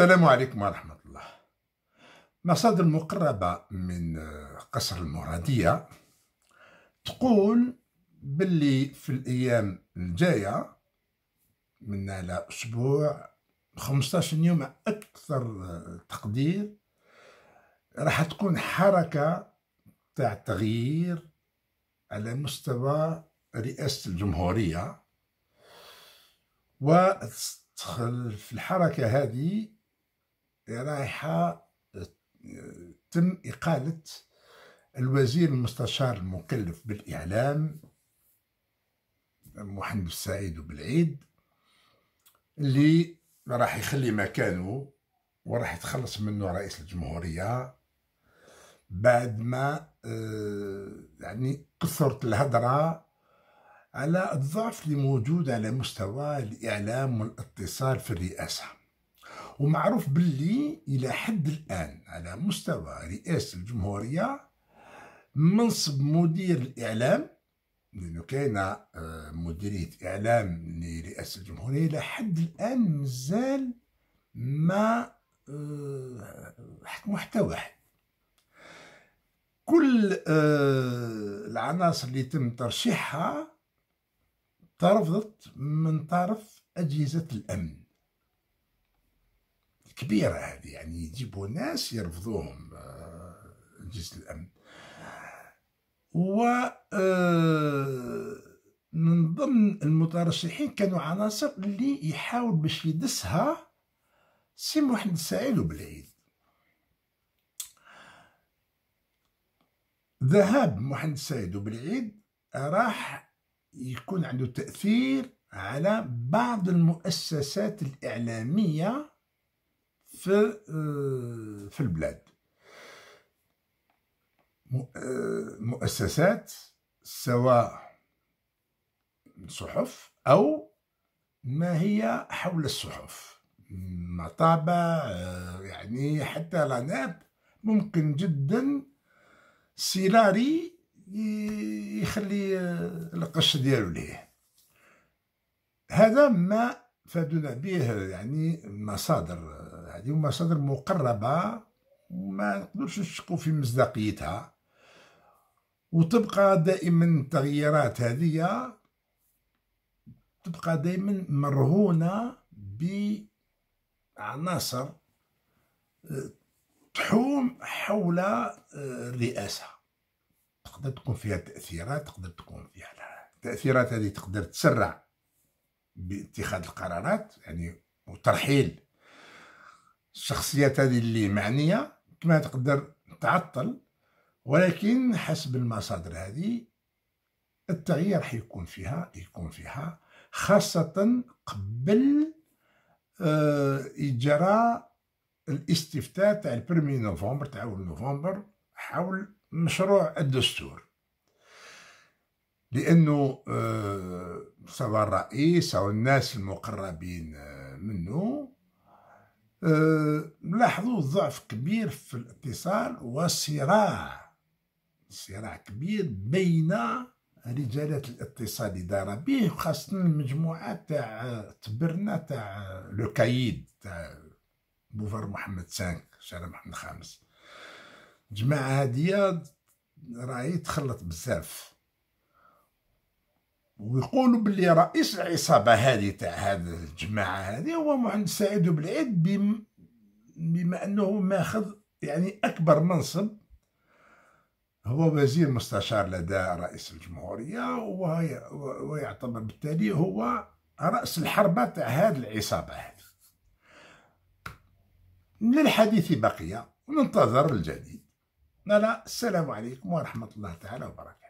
السلام عليكم ورحمة الله مصادر مقربة من آه، قصر المرادية تقول باللي في الأيام الجاية من على أسبوع 15 يوم أكثر آه، تقدير راح تكون حركة تاع تغيير على مستوى رئاسة الجمهورية وتدخل في الحركة هذه رايحة آه، تم إقالة الوزير المستشار المكلف بالإعلام محمد السعيد وبالعيد اللي راح يخلي مكانه وراح يتخلص منه رئيس الجمهورية بعد ما آه، يعني كثرت الهضره على الضعف الموجود موجود على مستوى الإعلام والاتصال في الرئاسة ومعروف باللي الى حد الان على مستوى رئاسه الجمهوريه منصب مدير الاعلام لانه كاينه آه، مديريه اعلام لرئاسه الجمهوريه الى حد الان مازال ما حكم آه، حتى واحد كل آه، العناصر اللي تم ترشيحها ترفضت من طرف اجهزه الامن كبيره هذه يعني يجيبوا ناس يرفضوهم اجهزه الامن و آه، من ضمن المترشحين كانوا عناصر اللي يحاول باش يدسها سي محمد سعيد وبالعيد ذهاب محمد سعيد وبالعيد راح يكون عنده تأثير على بعض المؤسسات الإعلامية في آه، في البلاد آه، مؤسسات سواء صحف أو ما هي حول الصحف مطابع آه، يعني حتى لاناب ممكن جدا سيلاري يخلي القش ديالو ليه هذا ما فادونا به يعني مصادر هذه مصادر مقربة ما نقدرش نشكو في مصداقيتها وتبقى دائما التغييرات هذه تبقى دائما مرهونة بعناصر آه، تحوم حول آه، الرئاسة تقدر تكون فيها تأثيرات تقدر تكون فيها لا. التأثيرات هذه تقدر تسرع باتخاذ القرارات يعني وترحيل الشخصيات هذه اللي معنيه كما تقدر تعطل ولكن حسب المصادر هذه التغيير حيكون فيها يكون فيها خاصة قبل آه، إجراء الاستفتاء تاع البرمي نوفمبر تاع نوفمبر حول مشروع الدستور لأنه آه، سواء الرئيس أو الناس المقربين آه، منه آه، لاحظوا ضعف كبير في الاتصال وصراع صراع كبير بين رجالات الاتصال اللي دار به خاصة المجموعة تاع تبرنا تاع لو كايد تاع بوفر محمد سانك شارع محمد الخامس الجماعة هادية راهي تخلط بزاف ويقولوا باللي رئيس العصابه هذه تاع هذه الجماعه هذه هو محمد سعيد بلعيد بم بما انه ماخذ يعني اكبر منصب هو وزير مستشار لدى رئيس الجمهوريه ويعتبر بالتالي هو راس الحربه تاع هذه العصابه هذه للحديث بقيه وننتظر الجديد لا السلام عليكم ورحمه الله تعالى وبركاته